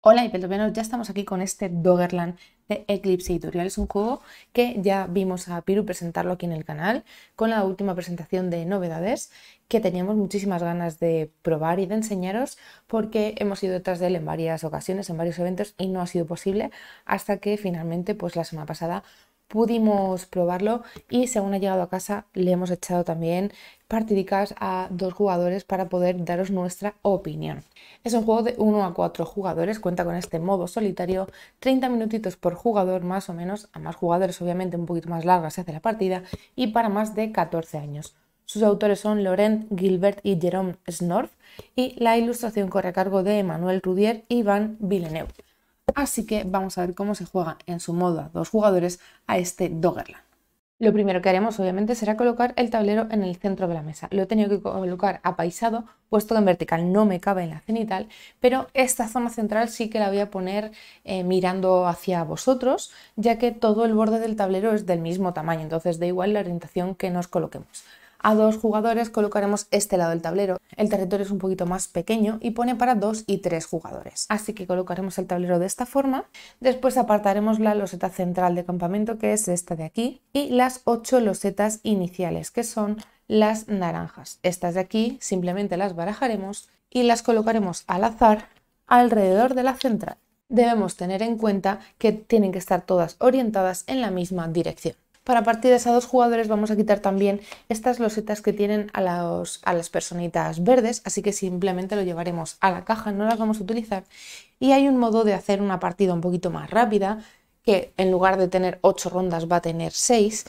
Hola y hipertropianos, ya estamos aquí con este Doggerland de Eclipse Editorial. Es un juego que ya vimos a Piru presentarlo aquí en el canal con la última presentación de novedades que teníamos muchísimas ganas de probar y de enseñaros porque hemos ido detrás de él en varias ocasiones, en varios eventos y no ha sido posible hasta que finalmente pues la semana pasada pudimos probarlo y según ha llegado a casa le hemos echado también partidicas a dos jugadores para poder daros nuestra opinión. Es un juego de 1 a 4 jugadores, cuenta con este modo solitario, 30 minutitos por jugador más o menos, a más jugadores obviamente un poquito más larga se hace la partida y para más de 14 años. Sus autores son Laurent Gilbert y Jerome Snorf y la ilustración corre a cargo de Emmanuel Rudier y Van Villeneuve. Así que vamos a ver cómo se juega en su modo a dos jugadores a este Doggerland. Lo primero que haremos obviamente será colocar el tablero en el centro de la mesa. Lo he tenido que colocar apaisado, puesto que en vertical no me cabe en la cenital, pero esta zona central sí que la voy a poner eh, mirando hacia vosotros, ya que todo el borde del tablero es del mismo tamaño, entonces da igual la orientación que nos coloquemos a dos jugadores colocaremos este lado del tablero. El territorio es un poquito más pequeño y pone para dos y tres jugadores. Así que colocaremos el tablero de esta forma. Después apartaremos la loseta central de campamento, que es esta de aquí, y las ocho losetas iniciales, que son las naranjas. Estas de aquí simplemente las barajaremos y las colocaremos al azar alrededor de la central. Debemos tener en cuenta que tienen que estar todas orientadas en la misma dirección. Para de esos dos jugadores vamos a quitar también estas losetas que tienen a, a las personitas verdes, así que simplemente lo llevaremos a la caja, no las vamos a utilizar. Y hay un modo de hacer una partida un poquito más rápida, que en lugar de tener 8 rondas va a tener 6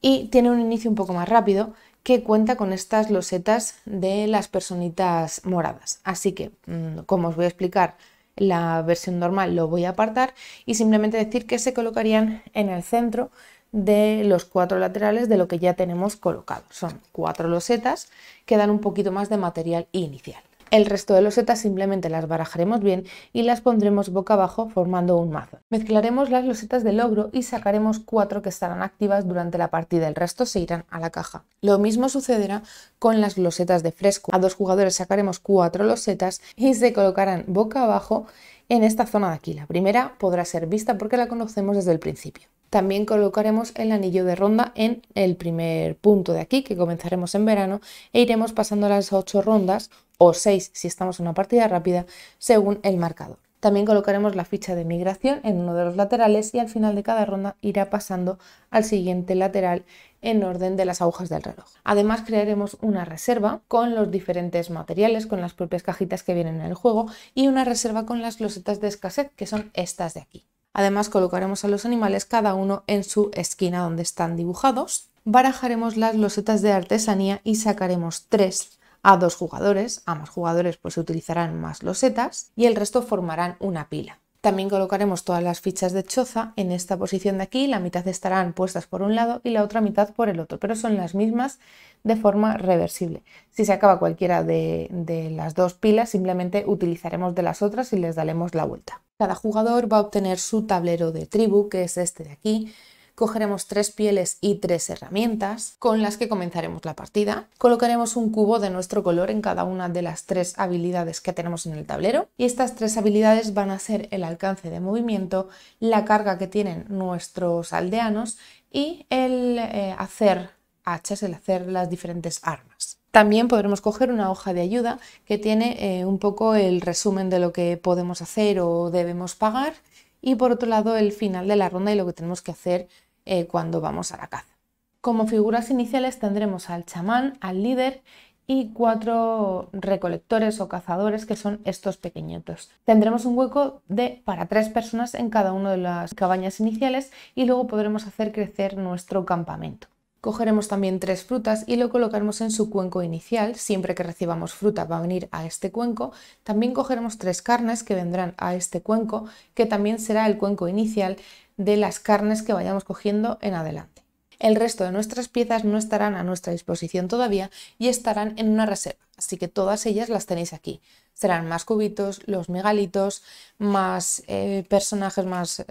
y tiene un inicio un poco más rápido que cuenta con estas losetas de las personitas moradas. Así que, mm, como os voy a explicar, la versión normal lo voy a apartar y simplemente decir que se colocarían en el centro de los cuatro laterales de lo que ya tenemos colocado. Son cuatro losetas que dan un poquito más de material inicial. El resto de losetas simplemente las barajaremos bien y las pondremos boca abajo formando un mazo. Mezclaremos las losetas de logro y sacaremos cuatro que estarán activas durante la partida, el resto se irán a la caja. Lo mismo sucederá con las losetas de fresco. A dos jugadores sacaremos cuatro losetas y se colocarán boca abajo en esta zona de aquí. La primera podrá ser vista porque la conocemos desde el principio. También colocaremos el anillo de ronda en el primer punto de aquí, que comenzaremos en verano, e iremos pasando las ocho rondas, o seis si estamos en una partida rápida, según el marcador. También colocaremos la ficha de migración en uno de los laterales y al final de cada ronda irá pasando al siguiente lateral en orden de las agujas del reloj. Además crearemos una reserva con los diferentes materiales, con las propias cajitas que vienen en el juego y una reserva con las losetas de escasez que son estas de aquí. Además colocaremos a los animales cada uno en su esquina donde están dibujados. Barajaremos las losetas de artesanía y sacaremos tres a dos jugadores. A más jugadores pues se utilizarán más losetas y el resto formarán una pila. También colocaremos todas las fichas de choza en esta posición de aquí, la mitad estarán puestas por un lado y la otra mitad por el otro, pero son las mismas de forma reversible. Si se acaba cualquiera de, las dos pilas, simplemente utilizaremos de las otras y les daremos la vuelta. Cada jugador va a obtener su tablero de tribu, que es este de aquí, cogeremos tres pieles y tres herramientas con las que comenzaremos la partida. Colocaremos un cubo de nuestro color en cada una de las tres habilidades que tenemos en el tablero y estas tres habilidades van a ser el alcance de movimiento, la carga que tienen nuestros aldeanos y el eh, hacer hachas, el hacer las diferentes armas. También podremos coger una hoja de ayuda que tiene eh, un poco el resumen de lo que podemos hacer o debemos pagar y por otro lado el final de la ronda y lo que tenemos que hacer eh, cuando vamos a la caza. Como figuras iniciales tendremos al chamán, al líder y cuatro recolectores o cazadores que son estos pequeñitos. Tendremos un hueco de para tres personas en cada una de las cabañas iniciales y luego podremos hacer crecer nuestro campamento. Cogeremos también tres frutas y lo colocaremos en su cuenco inicial. Siempre que recibamos fruta va a venir a este cuenco. También cogeremos tres carnes que vendrán a este cuenco, que también será el cuenco inicial de las carnes que vayamos cogiendo en adelante. El resto de nuestras piezas no estarán a nuestra disposición todavía y estarán en una reserva, así que todas ellas las tenéis aquí. Serán más cubitos, los megalitos, más eh, personajes, más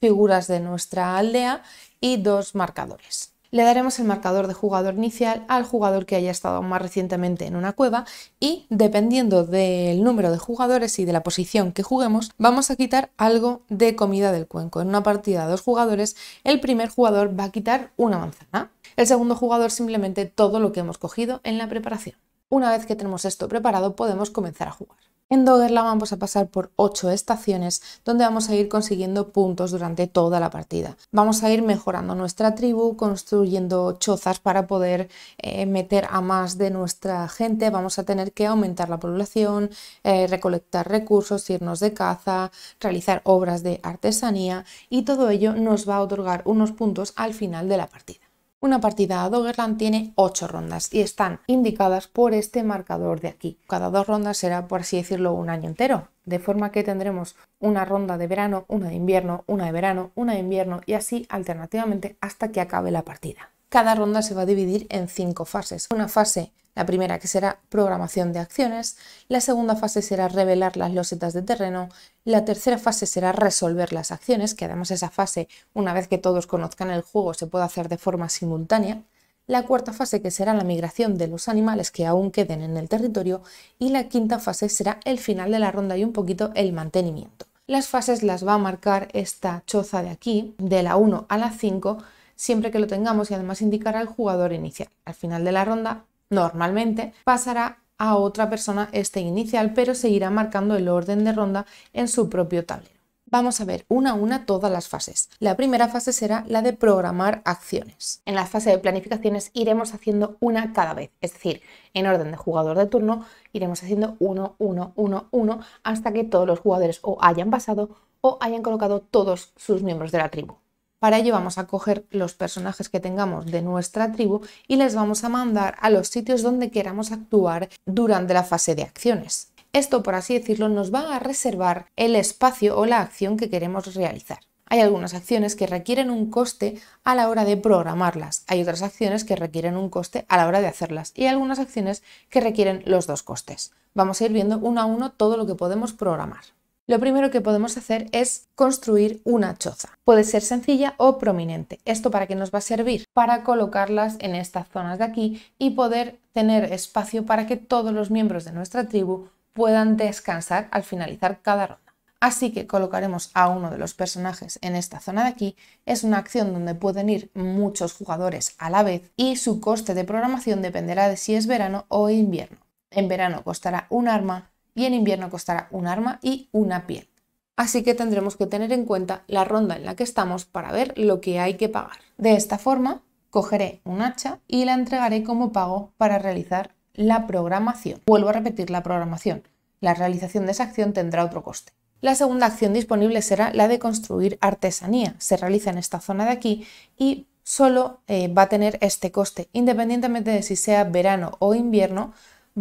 figuras de nuestra aldea y dos marcadores. Le daremos el marcador de jugador inicial al jugador que haya estado más recientemente en una cueva y dependiendo del número de jugadores y de la posición que juguemos, vamos a quitar algo de comida del cuenco. En una partida de dos jugadores, el primer jugador va a quitar una manzana, el segundo jugador simplemente todo lo que hemos cogido en la preparación. Una vez que tenemos esto preparado, podemos comenzar a jugar. En Doggerland vamos a pasar por 8 estaciones donde vamos a ir consiguiendo puntos durante toda la partida. Vamos a ir mejorando nuestra tribu, construyendo chozas para poder eh, meter a más de nuestra gente, vamos a tener que aumentar la población, eh, recolectar recursos, irnos de caza, realizar obras de artesanía y todo ello nos va a otorgar unos puntos al final de la partida. Una partida a Doggerland tiene 8 rondas y están indicadas por este marcador de aquí. Cada dos rondas será, por así decirlo, un año entero. De forma que tendremos una ronda de verano, una de invierno, una de verano, una de invierno y así alternativamente hasta que acabe la partida. Cada ronda se va a dividir en cinco fases. Una fase la primera, que será programación de acciones, la segunda fase será revelar las losetas de terreno, la tercera fase será resolver las acciones, que además esa fase, una vez que todos conozcan el juego, se puede hacer de forma simultánea, la cuarta fase que será la migración de los animales que aún queden en el territorio y la quinta fase será el final de la ronda y un poquito el mantenimiento. Las fases las va a marcar esta choza de aquí, de la 1 a la 5, siempre que lo tengamos y además indicará al jugador inicial. Al final de la ronda normalmente pasará a otra persona este inicial, pero seguirá marcando el orden de ronda en su propio tablero. Vamos a ver una a una todas las fases. La primera fase será la de programar acciones. En la fase de planificaciones iremos haciendo una cada vez, es decir, en orden de jugador de turno iremos haciendo uno, uno, uno, uno, hasta que todos los jugadores o hayan pasado o hayan colocado todos sus miembros de la tribu. Para ello vamos a coger los personajes que tengamos de nuestra tribu y les vamos a mandar a los sitios donde queramos actuar durante la fase de acciones. Esto, por así decirlo, nos va a reservar el espacio o la acción que queremos realizar. Hay algunas acciones que requieren un coste a la hora de programarlas, hay otras acciones que requieren un coste a la hora de hacerlas y algunas acciones que requieren los dos costes. Vamos a ir viendo uno a uno todo lo que podemos programar lo primero que podemos hacer es construir una choza. Puede ser sencilla o prominente. ¿Esto para qué nos va a servir? Para colocarlas en estas zonas de aquí y poder tener espacio para que todos los miembros de nuestra tribu puedan descansar al finalizar cada ronda. Así que colocaremos a uno de los personajes en esta zona de aquí. Es una acción donde pueden ir muchos jugadores a la vez y su coste de programación dependerá de si es verano o invierno. En verano costará un arma y en invierno costará un arma y una piel. Así que tendremos que tener en cuenta la ronda en la que estamos para ver lo que hay que pagar. De esta forma, cogeré un hacha y la entregaré como pago para realizar la programación. Vuelvo a repetir la programación. La realización de esa acción tendrá otro coste. La segunda acción disponible será la de construir artesanía. Se realiza en esta zona de aquí y solo eh, va a tener este coste, independientemente de si sea verano o invierno,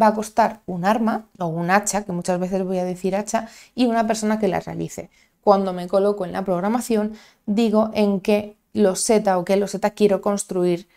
va a costar un arma o un hacha, que muchas veces voy a decir hacha, y una persona que la realice. Cuando me coloco en la programación, digo en qué loseta o qué loseta quiero construir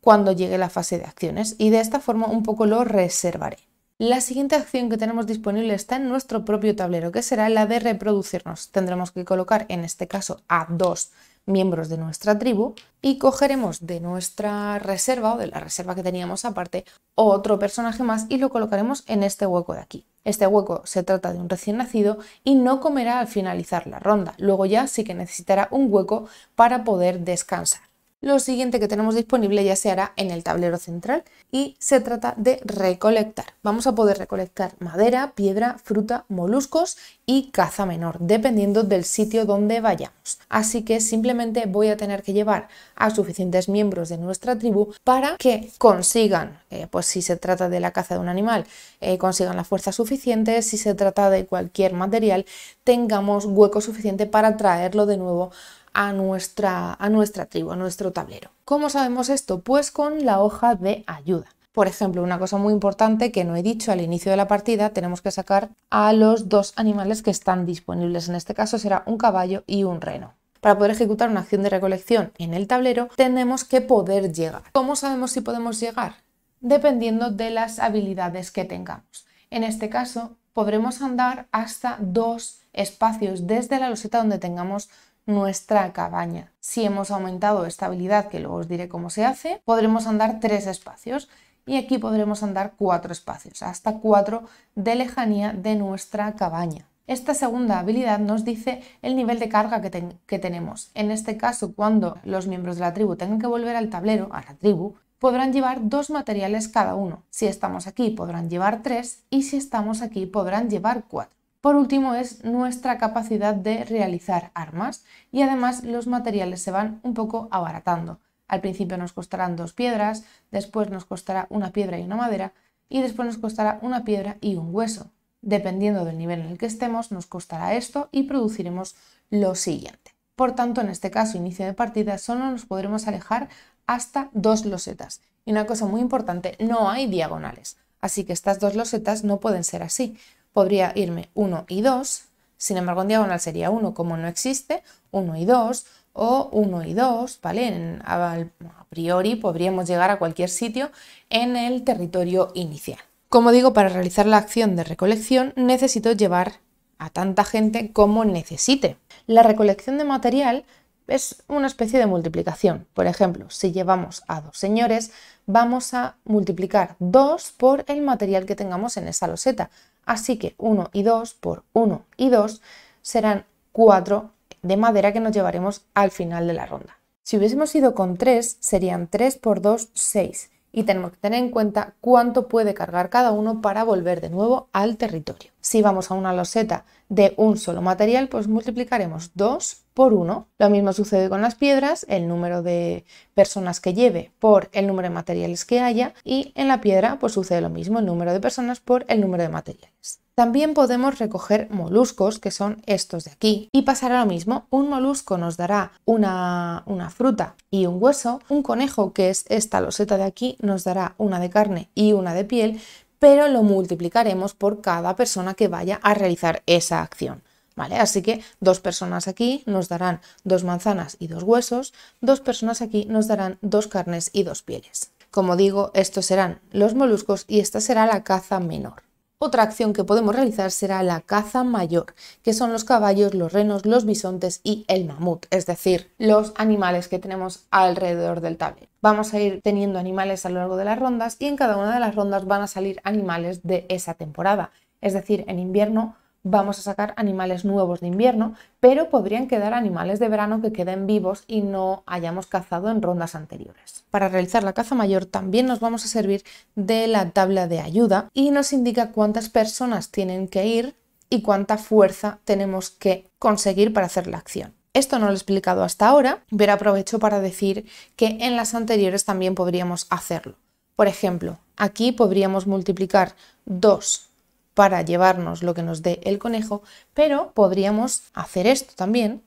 cuando llegue la fase de acciones y de esta forma un poco lo reservaré. La siguiente acción que tenemos disponible está en nuestro propio tablero, que será la de reproducirnos. Tendremos que colocar en este caso a dos miembros de nuestra tribu y cogeremos de nuestra reserva o de la reserva que teníamos aparte otro personaje más y lo colocaremos en este hueco de aquí. Este hueco se trata de un recién nacido y no comerá al finalizar la ronda, luego ya sí que necesitará un hueco para poder descansar lo siguiente que tenemos disponible ya se hará en el tablero central y se trata de recolectar. Vamos a poder recolectar madera, piedra, fruta, moluscos y caza menor, dependiendo del sitio donde vayamos. Así que simplemente voy a tener que llevar a suficientes miembros de nuestra tribu para que consigan, eh, pues si se trata de la caza de un animal, eh, consigan la fuerza suficiente, si se trata de cualquier material, tengamos hueco suficiente para traerlo de nuevo a nuestra, a nuestra tribu, a nuestro tablero. ¿Cómo sabemos esto? Pues con la hoja de ayuda. Por ejemplo, una cosa muy importante que no he dicho al inicio de la partida, tenemos que sacar a los dos animales que están disponibles. En este caso será un caballo y un reno. Para poder ejecutar una acción de recolección en el tablero, tenemos que poder llegar. ¿Cómo sabemos si podemos llegar? Dependiendo de las habilidades que tengamos. En este caso, podremos andar hasta dos espacios desde la loseta donde tengamos nuestra cabaña. Si hemos aumentado esta habilidad, que luego os diré cómo se hace, podremos andar tres espacios y aquí podremos andar cuatro espacios, hasta cuatro de lejanía de nuestra cabaña. Esta segunda habilidad nos dice el nivel de carga que, que tenemos. En este caso, cuando los miembros de la tribu tengan que volver al tablero, a la tribu, podrán llevar dos materiales cada uno. Si estamos aquí podrán llevar tres y si estamos aquí podrán llevar cuatro. Por último es nuestra capacidad de realizar armas y además los materiales se van un poco abaratando. Al principio nos costarán dos piedras, después nos costará una piedra y una madera y después nos costará una piedra y un hueso. Dependiendo del nivel en el que estemos nos costará esto y produciremos lo siguiente. Por tanto, en este caso, inicio de partida, solo nos podremos alejar hasta dos losetas. Y una cosa muy importante, no hay diagonales, así que estas dos losetas no pueden ser así podría irme 1 y 2, sin embargo en diagonal sería 1 como no existe, 1 y 2 o 1 y 2, ¿vale? a, a priori podríamos llegar a cualquier sitio en el territorio inicial. Como digo, para realizar la acción de recolección necesito llevar a tanta gente como necesite. La recolección de material es una especie de multiplicación. Por ejemplo, si llevamos a dos señores, vamos a multiplicar 2 por el material que tengamos en esa loseta. Así que 1 y 2 por 1 y 2 serán 4 de madera que nos llevaremos al final de la ronda. Si hubiésemos ido con 3, serían 3 por 2, 6. Y tenemos que tener en cuenta cuánto puede cargar cada uno para volver de nuevo al territorio. Si vamos a una loseta de un solo material, pues multiplicaremos 2 por uno Lo mismo sucede con las piedras, el número de personas que lleve por el número de materiales que haya y en la piedra pues sucede lo mismo, el número de personas por el número de materiales. También podemos recoger moluscos, que son estos de aquí, y pasará lo mismo. Un molusco nos dará una, fruta y un hueso, un conejo, que es esta loseta de aquí, nos dará una de carne y una de piel, pero lo multiplicaremos por cada persona que vaya a realizar esa acción. Así que dos personas aquí nos darán dos manzanas y dos huesos, dos personas aquí nos darán dos carnes y dos pieles. Como digo, estos serán los moluscos y esta será la caza menor. Otra acción que podemos realizar será la caza mayor, que son los caballos, los renos, los bisontes y el mamut, es decir, los animales que tenemos alrededor del tablero. Vamos a ir teniendo animales a lo largo de las rondas y en cada una de las rondas van a salir animales de esa temporada. Es decir, en invierno vamos a sacar animales nuevos de invierno, pero podrían quedar animales de verano que queden vivos y no hayamos cazado en rondas anteriores. Para realizar la caza mayor también nos vamos a servir de la tabla de ayuda y nos indica cuántas personas tienen que ir y cuánta fuerza tenemos que conseguir para hacer la acción. Esto no lo he explicado hasta ahora, pero aprovecho para decir que en las anteriores también podríamos hacerlo. Por ejemplo, aquí podríamos multiplicar 2 para llevarnos lo que nos dé el conejo, pero podríamos hacer esto también.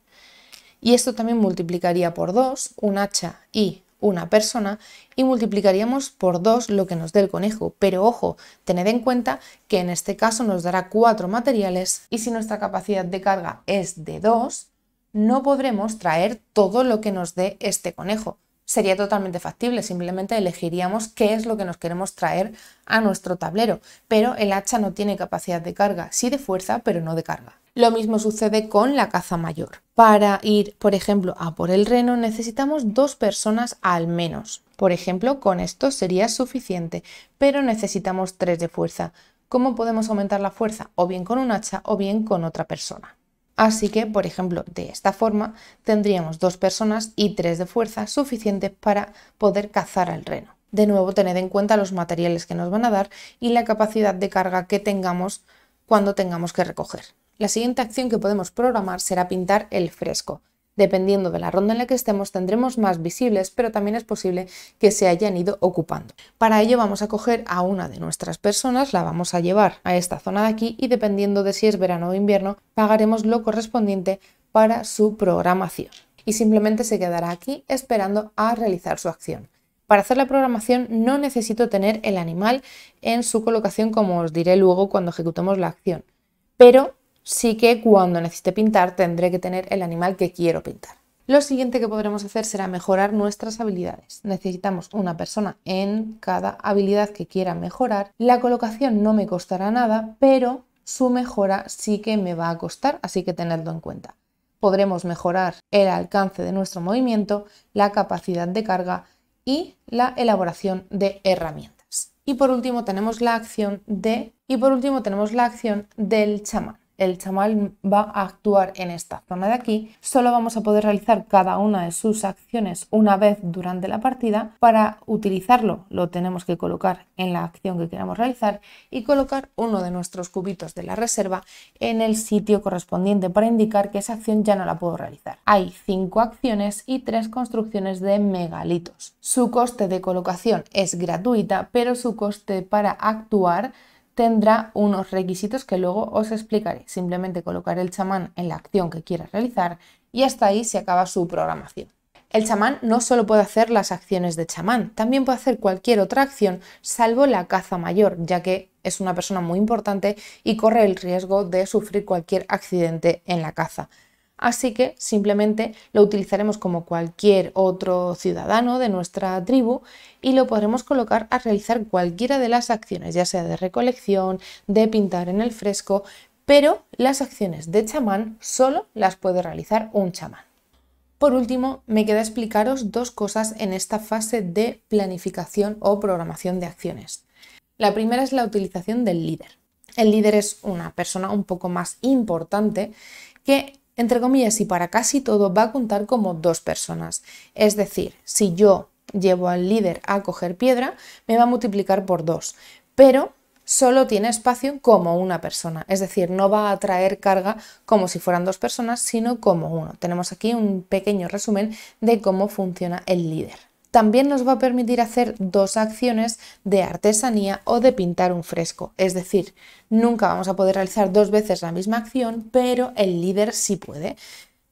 Y esto también multiplicaría por dos, un hacha y una persona y multiplicaríamos por dos lo que nos dé el conejo. Pero ojo, tened en cuenta que en este caso nos dará cuatro materiales y si nuestra capacidad de carga es de 2, no podremos traer todo lo que nos dé este conejo sería totalmente factible, simplemente elegiríamos qué es lo que nos queremos traer a nuestro tablero, pero el hacha no tiene capacidad de carga, sí de fuerza, pero no de carga. Lo mismo sucede con la caza mayor. Para ir, por ejemplo, a por el reno necesitamos dos personas al menos. Por ejemplo, con esto sería suficiente, pero necesitamos tres de fuerza. ¿Cómo podemos aumentar la fuerza? O bien con un hacha o bien con otra persona. Así que, por ejemplo, de esta forma tendríamos dos personas y tres de fuerza suficientes para poder cazar al reno. De nuevo, tened en cuenta los materiales que nos van a dar y la capacidad de carga que tengamos cuando tengamos que recoger. La siguiente acción que podemos programar será pintar el fresco. Dependiendo de la ronda en la que estemos, tendremos más visibles, pero también es posible que se hayan ido ocupando. Para ello vamos a coger a una de nuestras personas, la vamos a llevar a esta zona de aquí y dependiendo de si es verano o invierno, pagaremos lo correspondiente para su programación. Y simplemente se quedará aquí esperando a realizar su acción. Para hacer la programación no necesito tener el animal en su colocación, como os diré luego cuando ejecutemos la acción, pero sí que cuando necesite pintar tendré que tener el animal que quiero pintar. Lo siguiente que podremos hacer será mejorar nuestras habilidades. Necesitamos una persona en cada habilidad que quiera mejorar. La colocación no me costará nada, pero su mejora sí que me va a costar, así que tenedlo en cuenta. Podremos mejorar el alcance de nuestro movimiento, la capacidad de carga y la elaboración de herramientas. Y por último tenemos la acción de y por último tenemos la acción del chamán el chamal va a actuar en esta zona de aquí, solo vamos a poder realizar cada una de sus acciones una vez durante la partida. Para utilizarlo lo tenemos que colocar en la acción que queramos realizar y colocar uno de nuestros cubitos de la reserva en el sitio correspondiente para indicar que esa acción ya no la puedo realizar. Hay cinco acciones y tres construcciones de megalitos. Su coste de colocación es gratuita, pero su coste para actuar tendrá unos requisitos que luego os explicaré. Simplemente colocar el chamán en la acción que quieras realizar y hasta ahí se acaba su programación. El chamán no solo puede hacer las acciones de chamán, también puede hacer cualquier otra acción salvo la caza mayor, ya que es una persona muy importante y corre el riesgo de sufrir cualquier accidente en la caza. Así que simplemente lo utilizaremos como cualquier otro ciudadano de nuestra tribu y lo podremos colocar a realizar cualquiera de las acciones, ya sea de recolección, de pintar en el fresco, pero las acciones de chamán solo las puede realizar un chamán. Por último, me queda explicaros dos cosas en esta fase de planificación o programación de acciones. La primera es la utilización del líder. El líder es una persona un poco más importante que entre comillas, y para casi todo va a contar como dos personas. Es decir, si yo llevo al líder a coger piedra, me va a multiplicar por dos, pero solo tiene espacio como una persona, es decir, no va a traer carga como si fueran dos personas, sino como uno. Tenemos aquí un pequeño resumen de cómo funciona el líder también nos va a permitir hacer dos acciones de artesanía o de pintar un fresco. Es decir, nunca vamos a poder realizar dos veces la misma acción, pero el líder sí puede.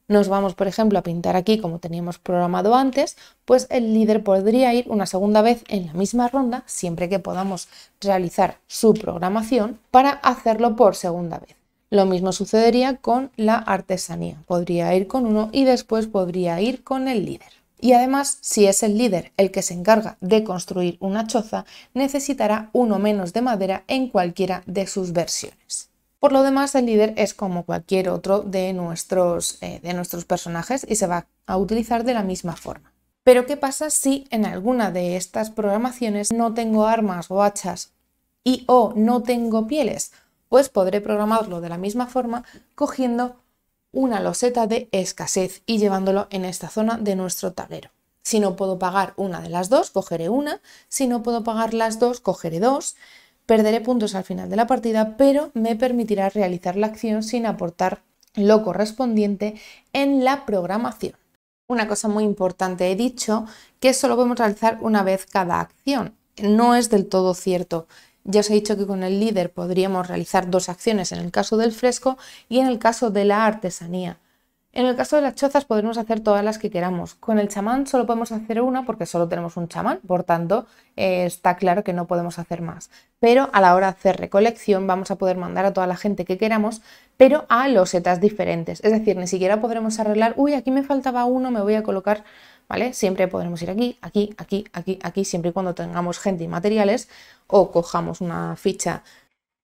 Nos vamos, por ejemplo, a pintar aquí como teníamos programado antes, pues el líder podría ir una segunda vez en la misma ronda, siempre que podamos realizar su programación, para hacerlo por segunda vez. Lo mismo sucedería con la artesanía. Podría ir con uno y después podría ir con el líder. Y además, si es el líder el que se encarga de construir una choza, necesitará uno menos de madera en cualquiera de sus versiones. Por lo demás, el líder es como cualquier otro de nuestros, eh, de nuestros personajes y se va a utilizar de la misma forma. Pero ¿qué pasa si en alguna de estas programaciones no tengo armas o hachas y o no tengo pieles? Pues podré programarlo de la misma forma cogiendo una loseta de escasez y llevándolo en esta zona de nuestro tablero. Si no puedo pagar una de las dos, cogeré una. Si no puedo pagar las dos, cogeré dos. Perderé puntos al final de la partida, pero me permitirá realizar la acción sin aportar lo correspondiente en la programación. Una cosa muy importante, he dicho que solo podemos realizar una vez cada acción. No es del todo cierto. Ya os he dicho que con el líder podríamos realizar dos acciones en el caso del fresco y en el caso de la artesanía. En el caso de las chozas podremos hacer todas las que queramos. Con el chamán solo podemos hacer una porque solo tenemos un chamán, por tanto eh, está claro que no podemos hacer más. Pero a la hora de hacer recolección vamos a poder mandar a toda la gente que queramos, pero a losetas diferentes. Es decir, ni siquiera podremos arreglar, uy, aquí me faltaba uno, me voy a colocar Siempre podremos ir aquí, aquí, aquí, aquí, aquí, siempre y cuando tengamos gente y materiales o cojamos una ficha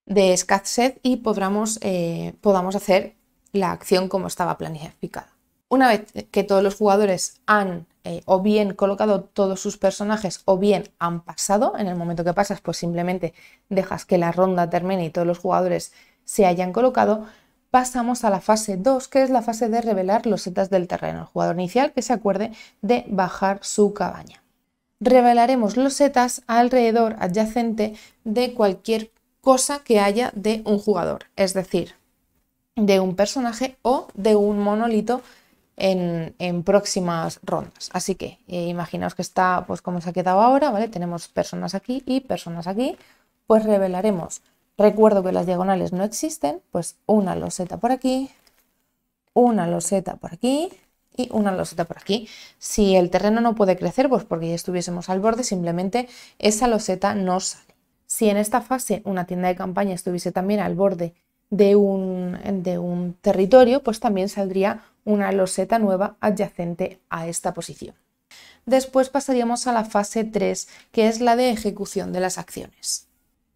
de set y podamos, eh, podamos hacer la acción como estaba planificada. Una vez que todos los jugadores han eh, o bien colocado todos sus personajes o bien han pasado, en el momento que pasas pues simplemente dejas que la ronda termine y todos los jugadores se hayan colocado, pasamos a la fase 2, que es la fase de revelar los setas del terreno. El jugador inicial que se acuerde de bajar su cabaña. Revelaremos los setas alrededor adyacente de cualquier cosa que haya de un jugador, es decir, de un personaje o de un monolito en, próximas rondas. Así que eh, imaginaos que está pues como se ha quedado ahora, ¿vale? Tenemos personas aquí y personas aquí, pues revelaremos Recuerdo que las diagonales no existen, pues una loseta por aquí, una loseta por aquí y una loseta por aquí. Si el terreno no puede crecer, pues porque ya estuviésemos al borde, simplemente esa loseta no sale. Si en esta fase una tienda de campaña estuviese también al borde de un, de un territorio, pues también saldría una loseta nueva adyacente a esta posición. Después pasaríamos a la fase 3, que es la de ejecución de las acciones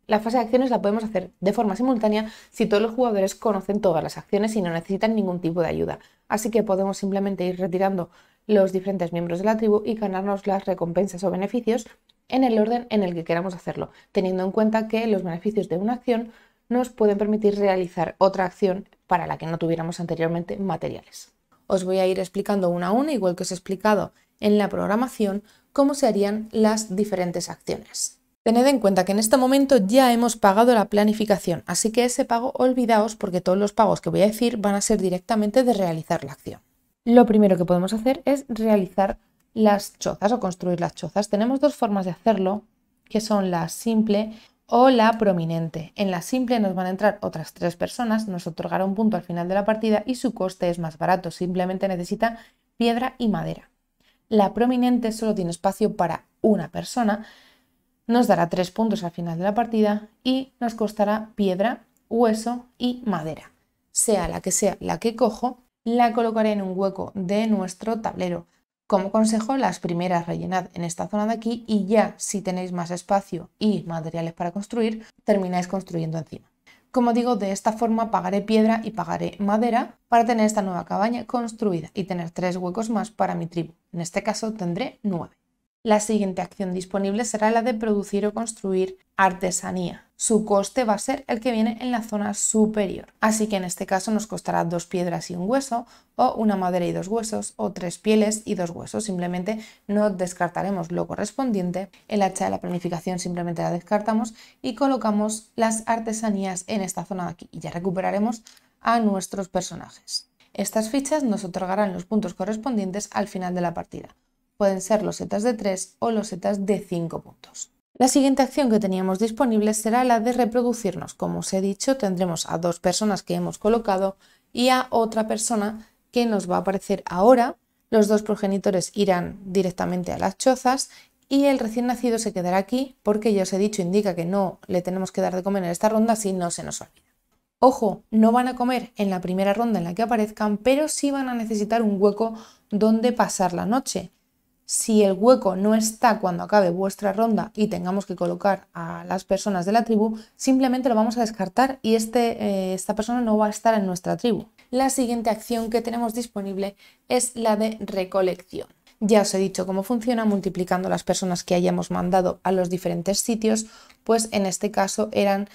la fase de acciones la podemos hacer de forma simultánea si todos los jugadores conocen todas las acciones y no necesitan ningún tipo de ayuda. Así que podemos simplemente ir retirando los diferentes miembros de la tribu y ganarnos las recompensas o beneficios en el orden en el que queramos hacerlo, teniendo en cuenta que los beneficios de una acción nos pueden permitir realizar otra acción para la que no tuviéramos anteriormente materiales. Os voy a ir explicando una a una, igual que os he explicado en la programación, cómo se harían las diferentes acciones. Tened en cuenta que en este momento ya hemos pagado la planificación, así que ese pago olvidaos porque todos los pagos que voy a decir van a ser directamente de realizar la acción. Lo primero que podemos hacer es realizar las chozas o construir las chozas. Tenemos dos formas de hacerlo, que son la simple o la prominente. En la simple nos van a entrar otras tres personas, nos otorgará un punto al final de la partida y su coste es más barato, simplemente necesita piedra y madera. La prominente solo tiene espacio para una persona, nos dará tres puntos al final de la partida y nos costará piedra, hueso y madera. Sea la que sea la que cojo, la colocaré en un hueco de nuestro tablero. Como consejo, las primeras rellenad en esta zona de aquí y ya si tenéis más espacio y materiales para construir, termináis construyendo encima. Como digo, de esta forma pagaré piedra y pagaré madera para tener esta nueva cabaña construida y tener tres huecos más para mi tribu. En este caso tendré nueve. La siguiente acción disponible será la de producir o construir artesanía. Su coste va a ser el que viene en la zona superior. Así que en este caso nos costará dos piedras y un hueso, o una madera y dos huesos, o tres pieles y dos huesos. Simplemente no descartaremos lo correspondiente. El hacha de la planificación simplemente la descartamos y colocamos las artesanías en esta zona de aquí y ya recuperaremos a nuestros personajes. Estas fichas nos otorgarán los puntos correspondientes al final de la partida pueden ser los setas de 3 o los setas de 5 puntos. La siguiente acción que teníamos disponible será la de reproducirnos. Como os he dicho, tendremos a dos personas que hemos colocado y a otra persona que nos va a aparecer ahora. Los dos progenitores irán directamente a las chozas y el recién nacido se quedará aquí porque ya os he dicho, indica que no le tenemos que dar de comer en esta ronda si no se nos olvida. Ojo, no van a comer en la primera ronda en la que aparezcan, pero sí van a necesitar un hueco donde pasar la noche. Si el hueco no está cuando acabe vuestra ronda y tengamos que colocar a las personas de la tribu, simplemente lo vamos a descartar y este, eh, esta persona no va a estar en nuestra tribu. La siguiente acción que tenemos disponible es la de recolección. Ya os he dicho cómo funciona multiplicando las personas que hayamos mandado a los diferentes sitios, pues en este caso eran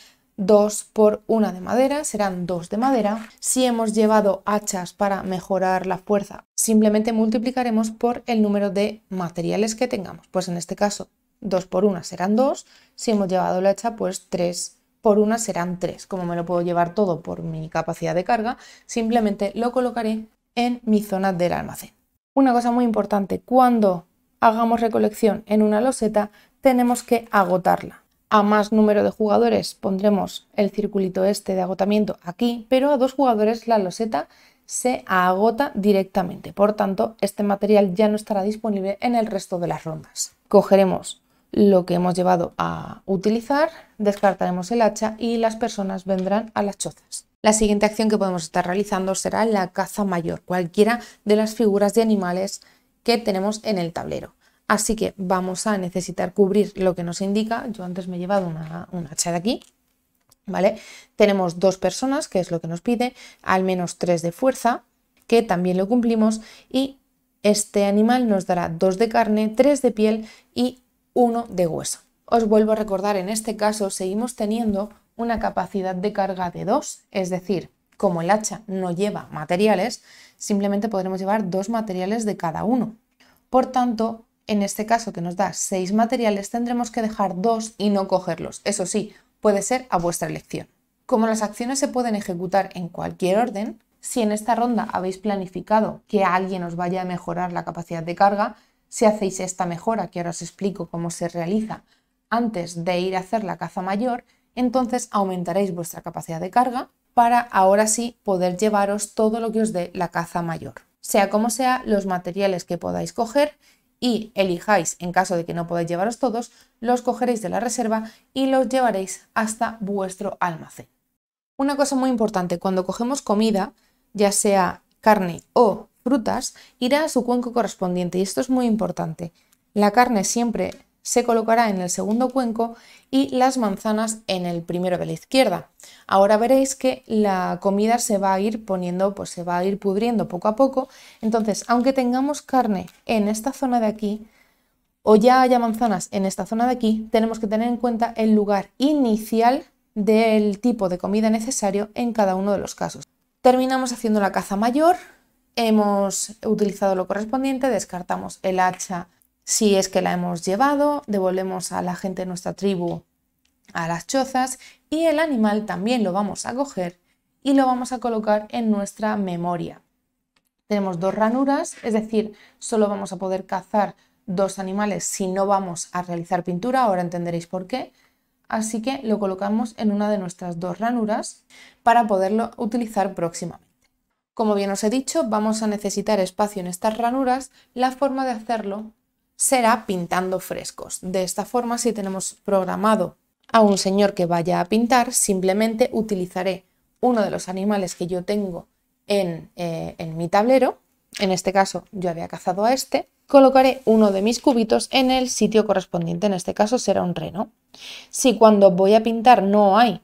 2 por una de madera, serán 2 de madera. Si hemos llevado hachas para mejorar la fuerza, simplemente multiplicaremos por el número de materiales que tengamos. Pues en este caso, 2 por 1 serán 2. Si hemos llevado la hacha, pues 3 por 1 serán 3. Como me lo puedo llevar todo por mi capacidad de carga, simplemente lo colocaré en mi zona del almacén. Una cosa muy importante, cuando hagamos recolección en una loseta, tenemos que agotarla a más número de jugadores pondremos el circulito este de agotamiento aquí, pero a dos jugadores la loseta se agota directamente. Por tanto, este material ya no estará disponible en el resto de las rondas. Cogeremos lo que hemos llevado a utilizar, descartaremos el hacha y las personas vendrán a las chozas. La siguiente acción que podemos estar realizando será la caza mayor, cualquiera de las figuras de animales que tenemos en el tablero. Así que vamos a necesitar cubrir lo que nos indica. Yo antes me he llevado un hacha de aquí. ¿Vale? Tenemos dos personas, que es lo que nos pide, al menos tres de fuerza, que también lo cumplimos, y este animal nos dará dos de carne, tres de piel y uno de hueso. Os vuelvo a recordar, en este caso seguimos teniendo una capacidad de carga de dos. es decir, como el hacha no lleva materiales, simplemente podremos llevar dos materiales de cada uno. Por tanto, en este caso que nos da seis materiales, tendremos que dejar dos y no cogerlos. Eso sí, puede ser a vuestra elección. Como las acciones se pueden ejecutar en cualquier orden, si en esta ronda habéis planificado que alguien os vaya a mejorar la capacidad de carga, si hacéis esta mejora, que ahora os explico cómo se realiza, antes de ir a hacer la caza mayor, entonces aumentaréis vuestra capacidad de carga para ahora sí poder llevaros todo lo que os dé la caza mayor. Sea como sea, los materiales que podáis coger y elijáis, en caso de que no podáis llevaros todos, los cogeréis de la reserva y los llevaréis hasta vuestro almacén. Una cosa muy importante, cuando cogemos comida, ya sea carne o frutas, irá a su cuenco correspondiente y esto es muy importante. La carne siempre se colocará en el segundo cuenco y las manzanas en el primero de la izquierda. Ahora veréis que la comida se va a ir poniendo, pues se va a ir pudriendo poco a poco. Entonces, aunque tengamos carne en esta zona de aquí, o ya haya manzanas en esta zona de aquí, tenemos que tener en cuenta el lugar inicial del tipo de comida necesario en cada uno de los casos. Terminamos haciendo la caza mayor, hemos utilizado lo correspondiente, descartamos el hacha si es que la hemos llevado, devolvemos a la gente de nuestra tribu a las chozas y el animal también lo vamos a coger y lo vamos a colocar en nuestra memoria. Tenemos dos ranuras, es decir, solo vamos a poder cazar dos animales si no vamos a realizar pintura, ahora entenderéis por qué. Así que lo colocamos en una de nuestras dos ranuras para poderlo utilizar próximamente. Como bien os he dicho, vamos a necesitar espacio en estas ranuras. La forma de hacerlo será pintando frescos. De esta forma, si tenemos programado a un señor que vaya a pintar, simplemente utilizaré uno de los animales que yo tengo en, eh, en mi tablero, en este caso yo había cazado a este, colocaré uno de mis cubitos en el sitio correspondiente, en este caso será un reno. Si cuando voy a pintar no hay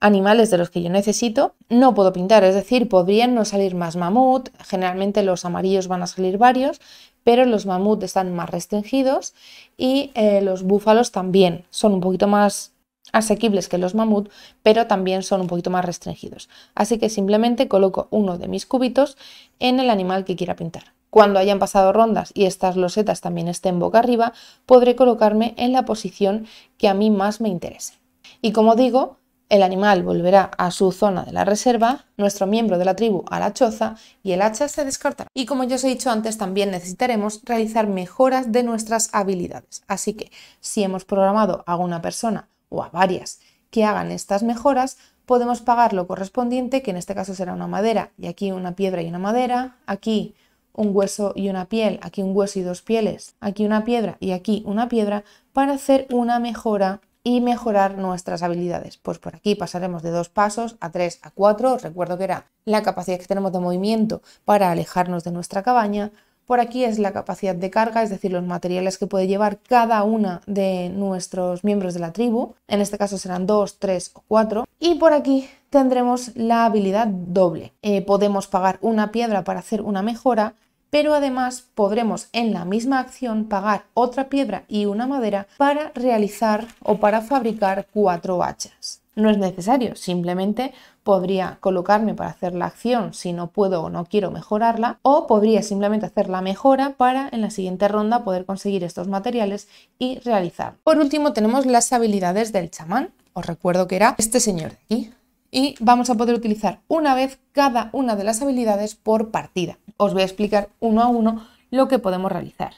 animales de los que yo necesito, no puedo pintar, es decir, podrían no salir más mamut, generalmente los amarillos van a salir varios, pero los mamut están más restringidos y eh, los búfalos también son un poquito más asequibles que los mamut, pero también son un poquito más restringidos. Así que simplemente coloco uno de mis cubitos en el animal que quiera pintar. Cuando hayan pasado rondas y estas losetas también estén boca arriba, podré colocarme en la posición que a mí más me interese. Y como digo, el animal volverá a su zona de la reserva, nuestro miembro de la tribu a la choza y el hacha se descarta. Y como ya os he dicho antes, también necesitaremos realizar mejoras de nuestras habilidades. Así que si hemos programado a una persona o a varias que hagan estas mejoras, podemos pagar lo correspondiente, que en este caso será una madera, y aquí una piedra y una madera, aquí un hueso y una piel, aquí un hueso y dos pieles, aquí una piedra y aquí una piedra, para hacer una mejora y mejorar nuestras habilidades. Pues por aquí pasaremos de dos pasos a tres a cuatro. recuerdo que era la capacidad que tenemos de movimiento para alejarnos de nuestra cabaña. Por aquí es la capacidad de carga, es decir, los materiales que puede llevar cada una de nuestros miembros de la tribu. En este caso serán dos, tres o cuatro. Y por aquí tendremos la habilidad doble. Eh, podemos pagar una piedra para hacer una mejora pero además podremos en la misma acción pagar otra piedra y una madera para realizar o para fabricar cuatro hachas. No es necesario, simplemente podría colocarme para hacer la acción si no puedo o no quiero mejorarla, o podría simplemente hacer la mejora para en la siguiente ronda poder conseguir estos materiales y realizar. Por último tenemos las habilidades del chamán. Os recuerdo que era este señor de aquí, y vamos a poder utilizar una vez cada una de las habilidades por partida. Os voy a explicar uno a uno lo que podemos realizar.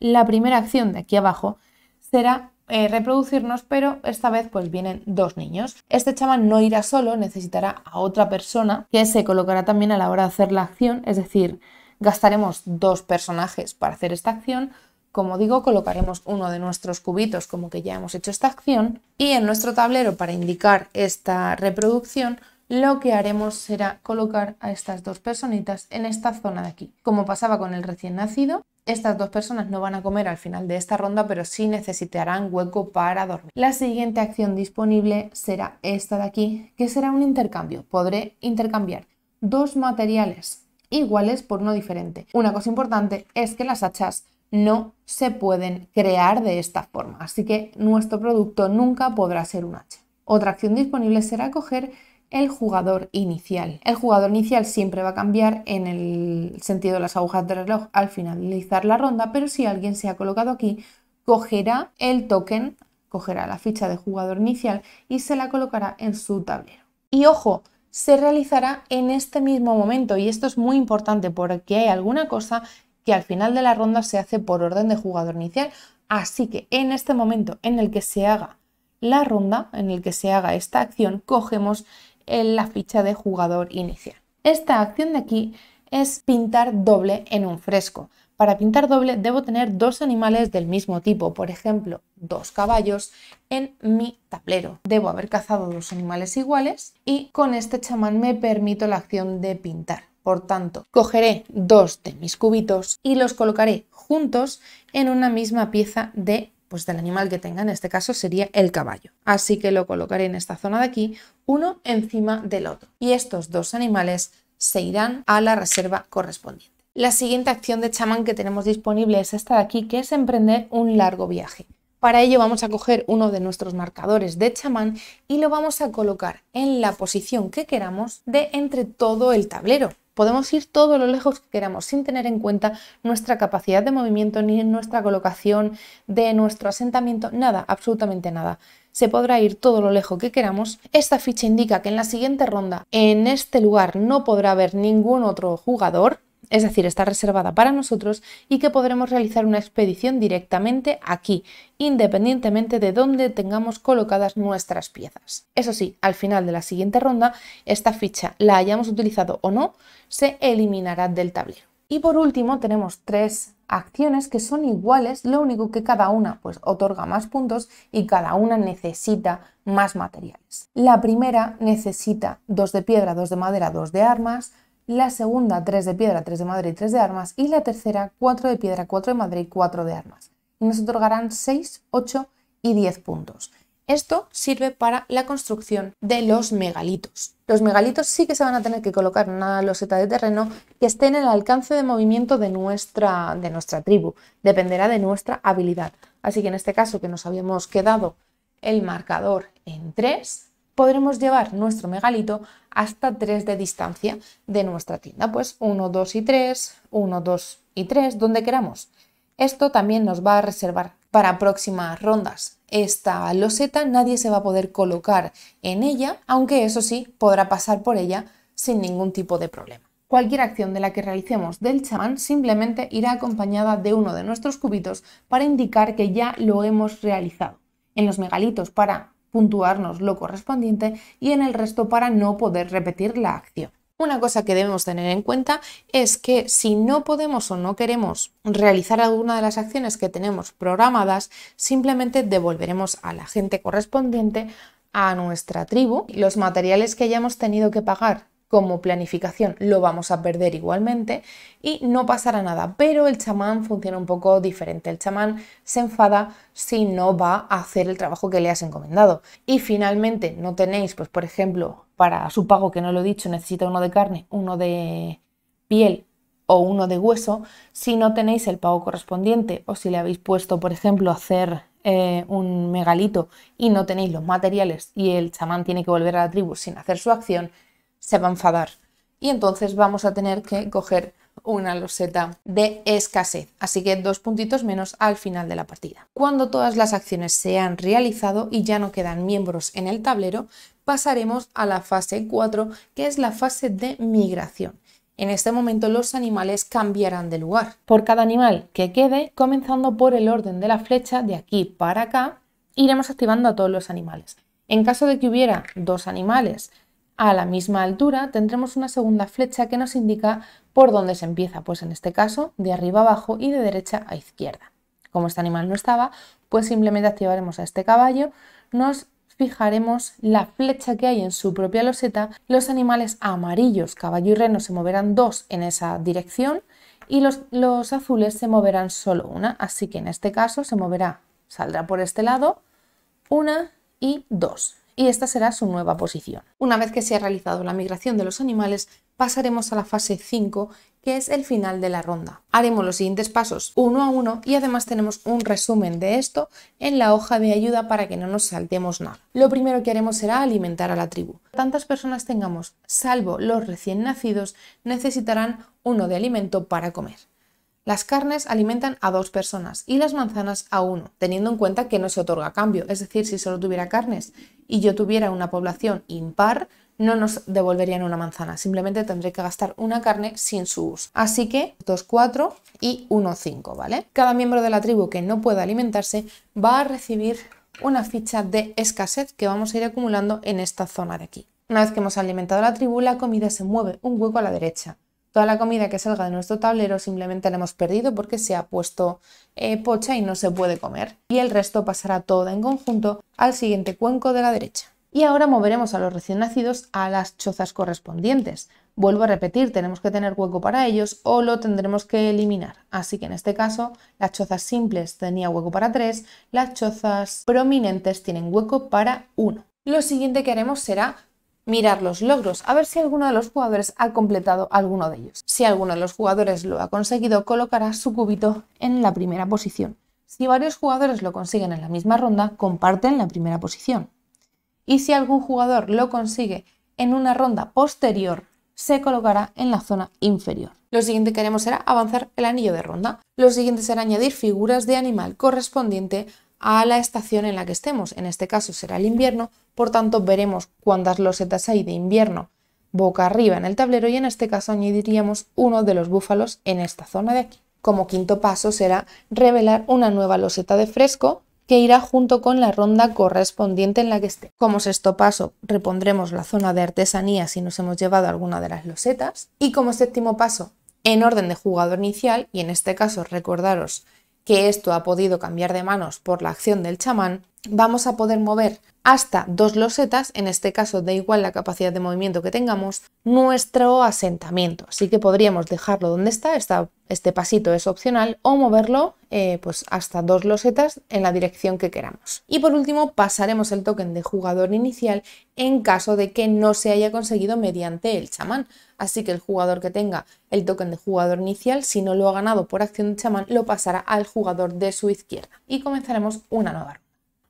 La primera acción de aquí abajo será eh, reproducirnos, pero esta vez pues vienen dos niños. Este chama no irá solo, necesitará a otra persona que se colocará también a la hora de hacer la acción, es decir, gastaremos dos personajes para hacer esta acción, como digo, colocaremos uno de nuestros cubitos como que ya hemos hecho esta acción y en nuestro tablero para indicar esta reproducción lo que haremos será colocar a estas dos personitas en esta zona de aquí. Como pasaba con el recién nacido, estas dos personas no van a comer al final de esta ronda, pero sí necesitarán hueco para dormir. La siguiente acción disponible será esta de aquí, que será un intercambio. Podré intercambiar dos materiales iguales por no diferente. Una cosa importante es que las hachas no se pueden crear de esta forma, así que nuestro producto nunca podrá ser un H. Otra acción disponible será coger el jugador inicial. El jugador inicial siempre va a cambiar en el sentido de las agujas del reloj al finalizar la ronda, pero si alguien se ha colocado aquí, cogerá el token, cogerá la ficha de jugador inicial y se la colocará en su tablero. Y ojo, se realizará en este mismo momento y esto es muy importante porque hay alguna cosa que al final de la ronda se hace por orden de jugador inicial. Así que en este momento en el que se haga la ronda, en el que se haga esta acción, cogemos la ficha de jugador inicial. Esta acción de aquí es pintar doble en un fresco. Para pintar doble debo tener dos animales del mismo tipo, por ejemplo, dos caballos en mi tablero. Debo haber cazado dos animales iguales y con este chamán me permito la acción de pintar. Por tanto, cogeré dos de mis cubitos y los colocaré juntos en una misma pieza de pues del animal que tenga, en este caso sería el caballo. Así que lo colocaré en esta zona de aquí, uno encima del otro. Y estos dos animales se irán a la reserva correspondiente. La siguiente acción de chamán que tenemos disponible es esta de aquí, que es emprender un largo viaje. Para ello vamos a coger uno de nuestros marcadores de chamán y lo vamos a colocar en la posición que queramos de entre todo el tablero. Podemos ir todo lo lejos que queramos sin tener en cuenta nuestra capacidad de movimiento, ni nuestra colocación, de nuestro asentamiento, nada, absolutamente nada. Se podrá ir todo lo lejos que queramos. Esta ficha indica que en la siguiente ronda, en este lugar, no podrá haber ningún otro jugador es decir, está reservada para nosotros y que podremos realizar una expedición directamente aquí, independientemente de dónde tengamos colocadas nuestras piezas. Eso sí, al final de la siguiente ronda, esta ficha, la hayamos utilizado o no, se eliminará del tablero. Y por último tenemos tres acciones que son iguales, lo único que cada una pues otorga más puntos y cada una necesita más materiales. La primera necesita dos de piedra, dos de madera, dos de armas, la segunda 3 de piedra, 3 de madera y 3 de armas, y la tercera 4 de piedra, 4 de madera y 4 de armas. Y nos otorgarán 6, 8 y 10 puntos. Esto sirve para la construcción de los megalitos. Los megalitos sí que se van a tener que colocar en una loseta de terreno que esté en el alcance de movimiento de nuestra, de nuestra tribu. Dependerá de nuestra habilidad. Así que en este caso que nos habíamos quedado el marcador en 3, podremos llevar nuestro megalito hasta 3 de distancia de nuestra tienda. Pues 1, 2 y 3, 1, 2 y 3, donde queramos. Esto también nos va a reservar para próximas rondas. Esta loseta nadie se va a poder colocar en ella, aunque eso sí, podrá pasar por ella sin ningún tipo de problema. Cualquier acción de la que realicemos del chamán simplemente irá acompañada de uno de nuestros cubitos para indicar que ya lo hemos realizado. En los megalitos para puntuarnos lo correspondiente y en el resto para no poder repetir la acción. Una cosa que debemos tener en cuenta es que si no podemos o no queremos realizar alguna de las acciones que tenemos programadas, simplemente devolveremos a la gente correspondiente a nuestra tribu los materiales que hayamos tenido que pagar como planificación lo vamos a perder igualmente y no pasará nada. Pero el chamán funciona un poco diferente. El chamán se enfada si no va a hacer el trabajo que le has encomendado. Y finalmente no tenéis, pues por ejemplo, para su pago, que no lo he dicho, necesita uno de carne, uno de piel o uno de hueso, si no tenéis el pago correspondiente o si le habéis puesto, por ejemplo, hacer eh, un megalito y no tenéis los materiales y el chamán tiene que volver a la tribu sin hacer su acción, se va a enfadar y entonces vamos a tener que coger una loseta de escasez, así que dos puntitos menos al final de la partida. Cuando todas las acciones se han realizado y ya no quedan miembros en el tablero, pasaremos a la fase 4, que es la fase de migración. En este momento los animales cambiarán de lugar. Por cada animal que quede, comenzando por el orden de la flecha de aquí para acá, iremos activando a todos los animales. En caso de que hubiera dos animales a la misma altura tendremos una segunda flecha que nos indica por dónde se empieza, pues en este caso de arriba abajo y de derecha a izquierda. Como este animal no estaba, pues simplemente activaremos a este caballo, nos fijaremos la flecha que hay en su propia loseta, los animales amarillos, caballo y reno, se moverán dos en esa dirección y los, azules se moverán solo una, así que en este caso se moverá, saldrá por este lado, una y dos y esta será su nueva posición. Una vez que se ha realizado la migración de los animales, pasaremos a la fase 5, que es el final de la ronda. Haremos los siguientes pasos uno a uno y además tenemos un resumen de esto en la hoja de ayuda para que no nos saltemos nada. Lo primero que haremos será alimentar a la tribu. Tantas personas tengamos, salvo los recién nacidos, necesitarán uno de alimento para comer. Las carnes alimentan a dos personas y las manzanas a uno, teniendo en cuenta que no se otorga cambio. Es decir, si solo tuviera carnes y yo tuviera una población impar, no nos devolverían una manzana, simplemente tendré que gastar una carne sin su uso. Así que 2, 4 y 1, 5, ¿vale? Cada miembro de la tribu que no pueda alimentarse va a recibir una ficha de escasez que vamos a ir acumulando en esta zona de aquí. Una vez que hemos alimentado la tribu, la comida se mueve un hueco a la derecha Toda la comida que salga de nuestro tablero simplemente la hemos perdido porque se ha puesto eh, pocha y no se puede comer. Y el resto pasará todo en conjunto al siguiente cuenco de la derecha. Y ahora moveremos a los recién nacidos a las chozas correspondientes. Vuelvo a repetir, tenemos que tener hueco para ellos o lo tendremos que eliminar. Así que en este caso, las chozas simples tenía hueco para tres, las chozas prominentes tienen hueco para uno. Lo siguiente que haremos será mirar los logros, a ver si alguno de los jugadores ha completado alguno de ellos. Si alguno de los jugadores lo ha conseguido, colocará su cubito en la primera posición. Si varios jugadores lo consiguen en la misma ronda, comparten la primera posición. Y si algún jugador lo consigue en una ronda posterior, se colocará en la zona inferior. Lo siguiente que haremos será avanzar el anillo de ronda. Lo siguiente será añadir figuras de animal correspondiente a la estación en la que estemos. En este caso será el invierno, por tanto veremos cuántas losetas hay de invierno boca arriba en el tablero y en este caso añadiríamos uno de los búfalos en esta zona de aquí. Como quinto paso será revelar una nueva loseta de fresco que irá junto con la ronda correspondiente en la que esté. Como sexto paso, repondremos la zona de artesanía si nos hemos llevado alguna de las losetas. Y como séptimo paso, en orden de jugador inicial, y en este caso recordaros que esto ha podido cambiar de manos por la acción del chamán, vamos a poder mover hasta dos losetas, en este caso da igual la capacidad de movimiento que tengamos, nuestro asentamiento. Así que podríamos dejarlo donde está, este pasito es opcional, o moverlo eh, pues hasta dos losetas en la dirección que queramos. Y por último pasaremos el token de jugador inicial en caso de que no se haya conseguido mediante el chamán. Así que el jugador que tenga el token de jugador inicial, si no lo ha ganado por acción de chamán, lo pasará al jugador de su izquierda. Y comenzaremos una nueva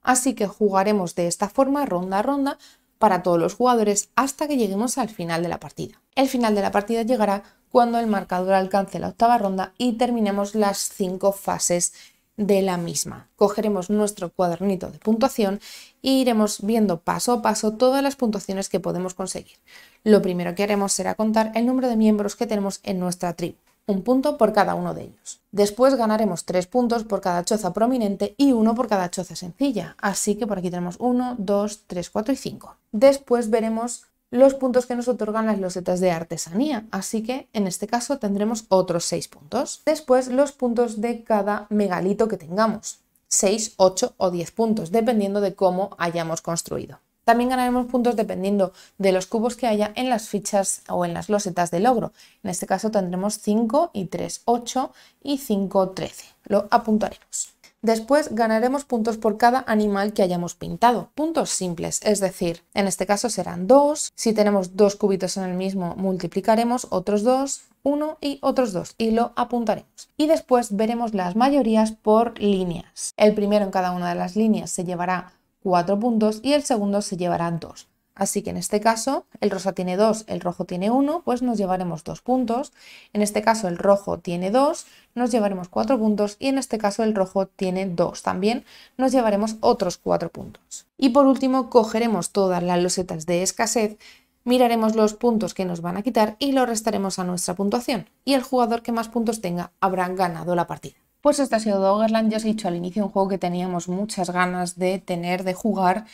Así que jugaremos de esta forma, ronda a ronda, para todos los jugadores hasta que lleguemos al final de la partida. El final de la partida llegará cuando el marcador alcance la octava ronda y terminemos las cinco fases de la misma. Cogeremos nuestro cuadernito de puntuación e iremos viendo paso a paso todas las puntuaciones que podemos conseguir. Lo primero que haremos será contar el número de miembros que tenemos en nuestra tribu un punto por cada uno de ellos. Después ganaremos tres puntos por cada choza prominente y uno por cada choza sencilla, así que por aquí tenemos 1, 2, 3, 4 y 5. Después veremos los puntos que nos otorgan las losetas de artesanía, así que en este caso tendremos otros seis puntos. Después los puntos de cada megalito que tengamos, Seis, ocho o diez puntos, dependiendo de cómo hayamos construido. También ganaremos puntos dependiendo de los cubos que haya en las fichas o en las losetas de logro. En este caso tendremos 5 y 3, 8 y 5, 13. Lo apuntaremos. Después ganaremos puntos por cada animal que hayamos pintado, puntos simples, es decir, en este caso serán 2, si tenemos dos cubitos en el mismo multiplicaremos otros 2, 1 y otros 2 y lo apuntaremos. Y después veremos las mayorías por líneas. El primero en cada una de las líneas se llevará 4 puntos y el segundo se llevarán dos. Así que en este caso el rosa tiene dos, el rojo tiene uno, pues nos llevaremos dos puntos. En este caso el rojo tiene dos, nos llevaremos cuatro puntos y en este caso el rojo tiene dos también, nos llevaremos otros cuatro puntos. Y por último cogeremos todas las losetas de escasez, miraremos los puntos que nos van a quitar y lo restaremos a nuestra puntuación. Y el jugador que más puntos tenga habrá ganado la partida. Pues este ha sido Doggerland, ya os he dicho al inicio, un juego que teníamos muchas ganas de tener, de jugar,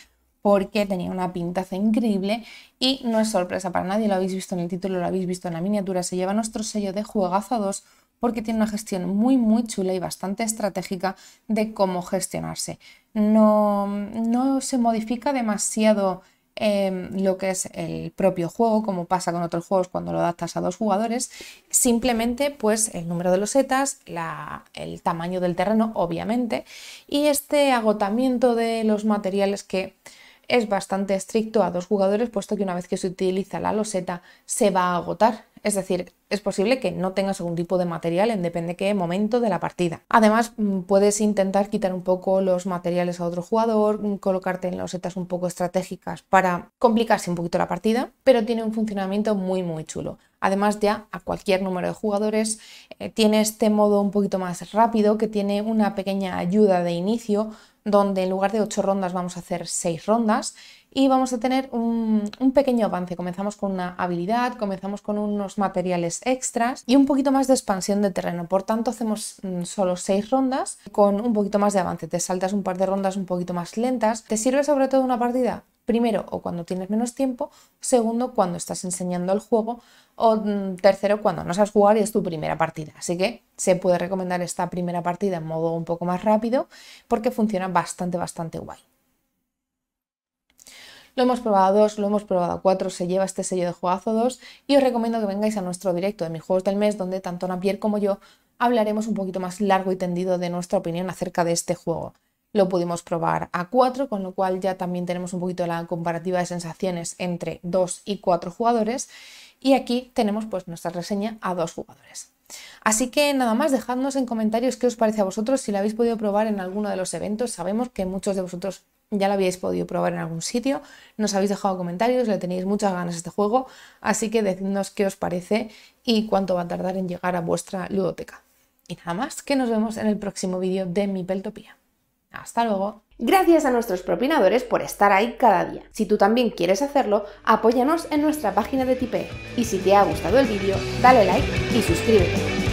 porque tenía una pintaza increíble y no es sorpresa para nadie, lo habéis visto en el título, lo habéis visto en la miniatura, se lleva nuestro sello de Juegazo 2 porque tiene una gestión muy muy chula y bastante estratégica de cómo gestionarse. No, no se modifica demasiado Em, lo que es el propio juego, como pasa con otros juegos cuando lo adaptas a dos jugadores, simplemente pues el número de los setas, el tamaño del terreno, obviamente, y este agotamiento de los materiales que es bastante estricto a dos jugadores, puesto que una vez que se utiliza la loseta se va a agotar. Es decir, es posible que no tengas algún tipo de material en depende qué momento de la partida. Además, mm, puedes intentar quitar un poco los materiales a otro jugador, mm, colocarte en losetas un poco estratégicas para complicarse un poquito la partida, pero tiene un funcionamiento muy muy chulo. Además, ya a cualquier número de jugadores eh, tiene este modo un poquito más rápido que tiene una pequeña ayuda de inicio donde en lugar de 8 rondas vamos a hacer 6 rondas y vamos a tener un, pequeño avance. Comenzamos con una habilidad, comenzamos con unos materiales extras y un poquito más de expansión de terreno. Por tanto, hacemos mm, solo 6 rondas con un poquito más de avance. Te saltas un par de rondas un poquito más lentas. ¿Te sirve sobre todo una partida? Primero, o cuando tienes menos tiempo. Segundo, cuando estás enseñando el juego. O mm, tercero, cuando no sabes jugar y es tu primera partida. Así que se puede recomendar esta primera partida en modo un poco más rápido porque funciona bastante, bastante guay. Lo hemos probado dos, lo hemos probado cuatro, se lleva este sello de juegazo dos y os recomiendo que vengáis a nuestro directo de mis juegos del mes donde tanto Napier como yo hablaremos un poquito más largo y tendido de nuestra opinión acerca de este juego lo pudimos probar a 4, con lo cual ya también tenemos un poquito la comparativa de sensaciones entre 2 y 4 jugadores. Y aquí tenemos pues nuestra reseña a dos jugadores. Así que nada más, dejadnos en comentarios qué os parece a vosotros, si lo habéis podido probar en alguno de los eventos. Sabemos que muchos de vosotros ya lo habéis podido probar en algún sitio, nos habéis dejado comentarios, le tenéis muchas ganas a este juego, así que decidnos qué os parece y cuánto va a tardar en llegar a vuestra ludoteca. Y nada más, que nos vemos en el próximo vídeo de Mi Peltopía. Hasta luego. Gracias a nuestros propinadores por estar ahí cada día. Si tú también quieres hacerlo, apóyanos en nuestra página de Tipeee. Y si te ha gustado el vídeo, dale like y suscríbete.